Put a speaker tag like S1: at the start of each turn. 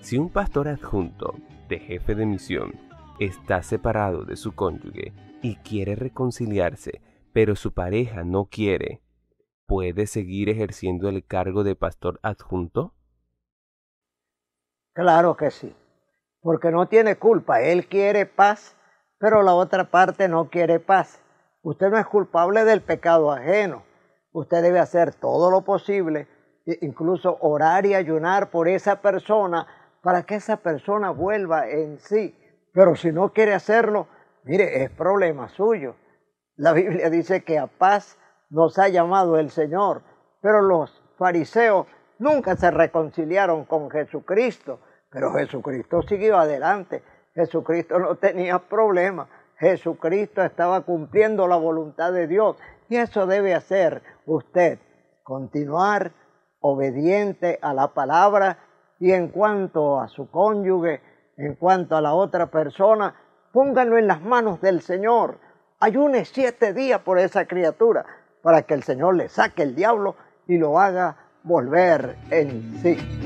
S1: Si un pastor adjunto de jefe de misión está separado de su cónyuge y quiere reconciliarse, pero su pareja no quiere, ¿puede seguir ejerciendo el cargo de pastor adjunto?
S2: Claro que sí, porque no tiene culpa. Él quiere paz, pero la otra parte no quiere paz. Usted no es culpable del pecado ajeno. Usted debe hacer todo lo posible e-, incluso orar y ayunar por esa persona para que esa persona vuelva en sí. Pero si no quiere hacerlo, mire, es problema suyo. La Biblia dice que a paz nos ha llamado el Señor, pero los fariseos nunca se reconciliaron con Jesucristo, pero Jesucristo siguió adelante. Jesucristo no tenía problema. Jesucristo estaba cumpliendo la voluntad de Dios. Y eso debe hacer usted, continuar obediente a la palabra y en cuanto a su cónyuge, en cuanto a la otra persona, pónganlo en las manos del Señor. Ayune siete días por esa criatura para que el Señor le saque el diablo y lo haga volver en sí.